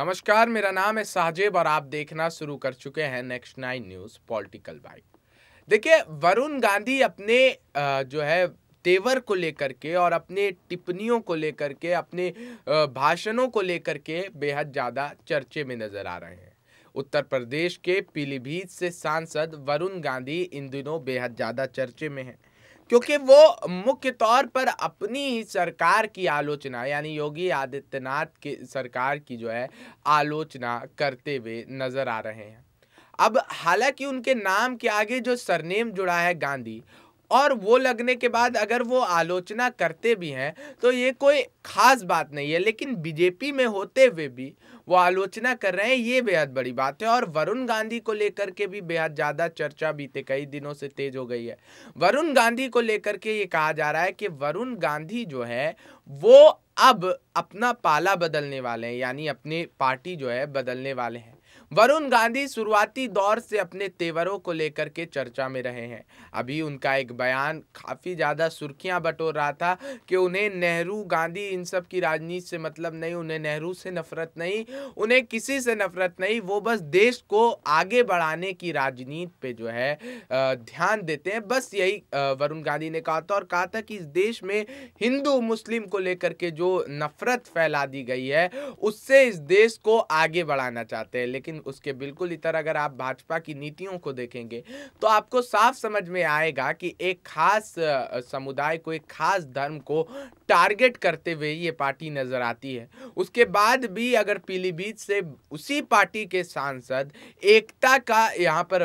नमस्कार मेरा नाम है साजिब और आप देखना शुरू कर चुके हैं next nine news political bite देखिए वरुण गांधी अपने जो है तेवर को लेकर के और अपने टिप्पणियों को लेकर के अपने भाषणों को लेकर के बेहद ज़्यादा चर्चे में नज़र आ रहे हैं उत्तर प्रदेश के पीलीभीत से सांसद वरुण गांधी इन दिनों बेहद ज़्यादा चर्चे में हैं क्योंकि वो मुख्य तौर पर अपनी ही सरकार की आलोचना यानी योगी आदित्यनाथ की सरकार की जो है आलोचना करते हुए नज़र आ रहे हैं अब हालांकि उनके नाम के आगे जो सरनेम जुड़ा है गांधी और वो लगने के बाद अगर वो आलोचना करते भी हैं तो ये कोई ख़ास बात नहीं है लेकिन बीजेपी में होते हुए भी वो आलोचना कर रहे हैं ये बेहद बड़ी बात है और वरुण गांधी को लेकर के भी बेहद ज़्यादा चर्चा बीते कई दिनों से तेज हो गई है वरुण गांधी को लेकर के ये कहा जा रहा है कि वरुण गांधी जो है वो अब अपना पाला बदलने वाले हैं यानी अपनी पार्टी जो है बदलने वाले हैं वरुण गांधी शुरुआती दौर से अपने तेवरों को लेकर के चर्चा में रहे हैं अभी उनका एक बयान काफ़ी ज़्यादा सुर्खियां बटोर रहा था कि उन्हें नेहरू गांधी इन सब की राजनीति से मतलब नहीं उन्हें नेहरू से नफरत नहीं उन्हें किसी से नफरत नहीं वो बस देश को आगे बढ़ाने की राजनीति पे जो है ध्यान देते हैं बस यही वरुण गांधी ने कहा था और कहा था कि इस देश में हिंदू मुस्लिम को लेकर के जो नफरत फैला दी गई है उससे इस देश को आगे बढ़ाना चाहते हैं लेकिन लेकिन उसके बिल्कुल इतर अगर आप भाजपा की नीतियों को देखेंगे तो आपको साफ समझ में आएगा कि एक खास समुदाय को एक खास धर्म को टारगेट करते हुए ये पार्टी नज़र आती है उसके बाद भी अगर पीलीभीत से उसी पार्टी के सांसद एकता का यहाँ पर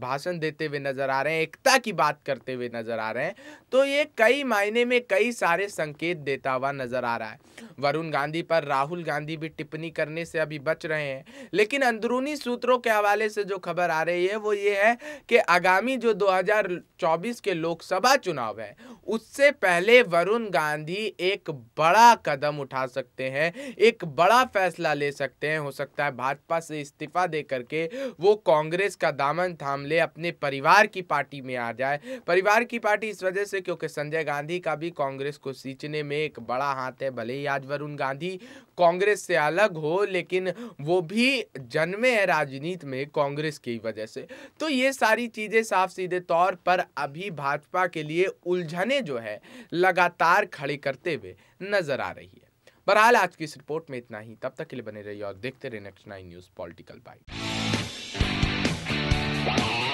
भाषण देते हुए नज़र आ रहे हैं एकता की बात करते हुए नज़र आ रहे हैं तो ये कई मायने में कई सारे संकेत देता हुआ नज़र आ रहा है वरुण गांधी पर राहुल गांधी भी टिप्पणी करने से अभी बच रहे हैं लेकिन अंदर अंदरूनी सूत्रों के हवाले से जो खबर आ रही है वो ये है कि आगामी जो 2024 के लोकसभा चुनाव है उससे पहले वरुण गांधी एक बड़ा कदम उठा सकते हैं एक बड़ा फैसला ले सकते हैं हो सकता है भाजपा से इस्तीफा दे करके वो कांग्रेस का दामन थाम ले अपने परिवार की पार्टी में आ जाए परिवार की पार्टी इस वजह से क्योंकि संजय गांधी का भी कांग्रेस को सींचने में एक बड़ा हाथ है भले ही आज वरुण गांधी कांग्रेस से अलग हो लेकिन वो भी जन इनमें है राजनीति में कांग्रेस की वजह से तो ये सारी चीज़ें साफ सीधे तौर पर अभी भाजपा के लिए उलझने जो है लगातार खड़े करते हुए नजर आ रही है बहरहाल आज की इस रिपोर्ट में इतना ही तब तक के लिए बने रहिए और देखते रहे next nine news political bite